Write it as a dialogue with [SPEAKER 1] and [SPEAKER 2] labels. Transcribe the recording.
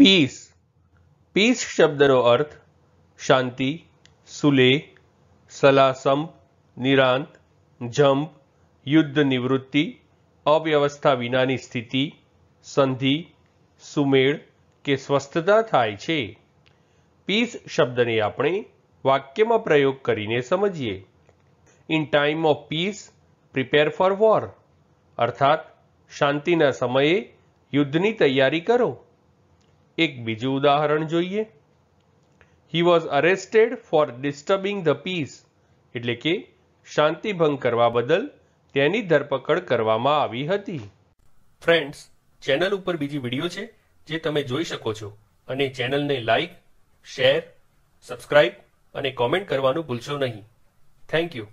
[SPEAKER 1] piece piece
[SPEAKER 2] શબ્દનો અર્થ શાંતિ સુલે સલાસંપ નિરાંત jump યુદ્ધ નિવૃત્તિ અવ્યવસ્થા વિનાની સ્થિતિ સંધિ સુમેળ કે સ્વસ્થતા થાય છે પીસ શબ્દને આપણે વાક્યમાં પ્રયોગ કરીને સમજીએ in time of peace prepare for war અર્થાત શાંતિના સમયે યુદ્ધની તૈયારી કરો એક બીજું ઉદાહરણ જોઈએ he was arrested for disturbing the peace એટલે કે શાંતિભંગ કરવા બદલ તેની ધરપકડ કરવામાં આવી હતી ફ્રેન્ડ્સ ચેનલ ઉપર બીજી વિડીયો છે જે તમે જોઈ શકો છો અને ચેનલને લાઈક શેર સબસ્ક્રાઇબ અને કોમેન્ટ કરવાનું ભૂલશો નહીં થેન્ક યુ